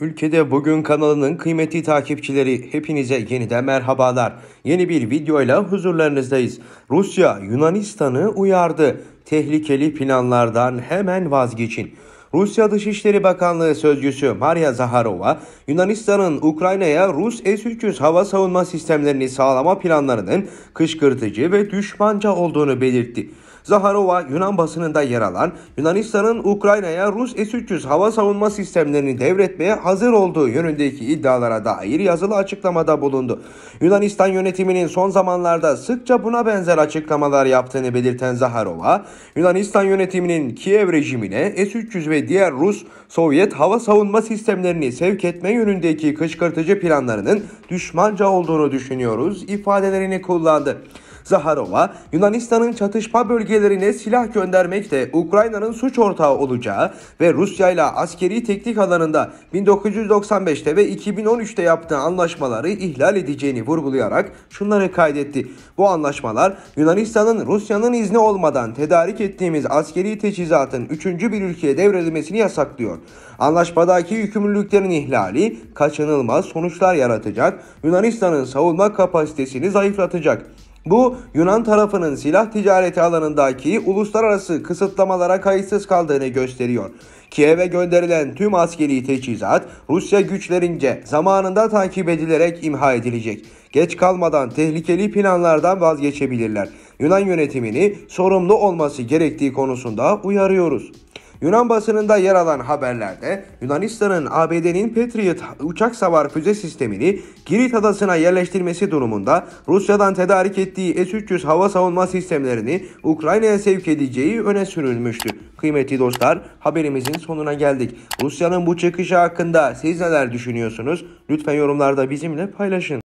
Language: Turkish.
Ülkede Bugün kanalının kıymetli takipçileri hepinize yeniden merhabalar. Yeni bir videoyla huzurlarınızdayız. Rusya Yunanistan'ı uyardı. Tehlikeli planlardan hemen vazgeçin. Rusya Dışişleri Bakanlığı Sözcüsü Maria Zaharova, Yunanistan'ın Ukrayna'ya Rus S-300 hava savunma sistemlerini sağlama planlarının kışkırtıcı ve düşmanca olduğunu belirtti. Zaharova Yunan basınında yer alan Yunanistan'ın Ukrayna'ya Rus S-300 hava savunma sistemlerini devretmeye hazır olduğu yönündeki iddialara dair yazılı açıklamada bulundu. Yunanistan yönetiminin son zamanlarda sıkça buna benzer açıklamalar yaptığını belirten Zaharova, Yunanistan yönetiminin Kiev rejimine S-300 ve ve diğer Rus, Sovyet hava savunma sistemlerini sevk etme yönündeki kışkırtıcı planlarının düşmanca olduğunu düşünüyoruz ifadelerini kullandı. Zaharova, Yunanistan'ın çatışma bölgelerine silah göndermekle Ukrayna'nın suç ortağı olacağı ve Rusya ile askeri teknik alanında 1995'te ve 2013'te yaptığı anlaşmaları ihlal edeceğini vurgulayarak şunları kaydetti. Bu anlaşmalar Yunanistan'ın Rusya'nın izni olmadan tedarik ettiğimiz askeri teçhizatın 3. bir ülkeye devredilmesini yasaklıyor. Anlaşmadaki yükümlülüklerin ihlali kaçınılmaz sonuçlar yaratacak, Yunanistan'ın savunma kapasitesini zayıflatacak. Bu Yunan tarafının silah ticareti alanındaki uluslararası kısıtlamalara kayıtsız kaldığını gösteriyor. Kiev'e gönderilen tüm askeri teçhizat Rusya güçlerince zamanında takip edilerek imha edilecek. Geç kalmadan tehlikeli planlardan vazgeçebilirler. Yunan yönetimini sorumlu olması gerektiği konusunda uyarıyoruz. Yunan basınında yer alan haberlerde Yunanistan'ın ABD'nin Patriot uçak savar füze sistemini Girit adasına yerleştirmesi durumunda Rusya'dan tedarik ettiği S-300 hava savunma sistemlerini Ukrayna'ya sevk edeceği öne sürülmüştü. Kıymetli dostlar haberimizin sonuna geldik. Rusya'nın bu çıkışı hakkında siz neler düşünüyorsunuz? Lütfen yorumlarda bizimle paylaşın.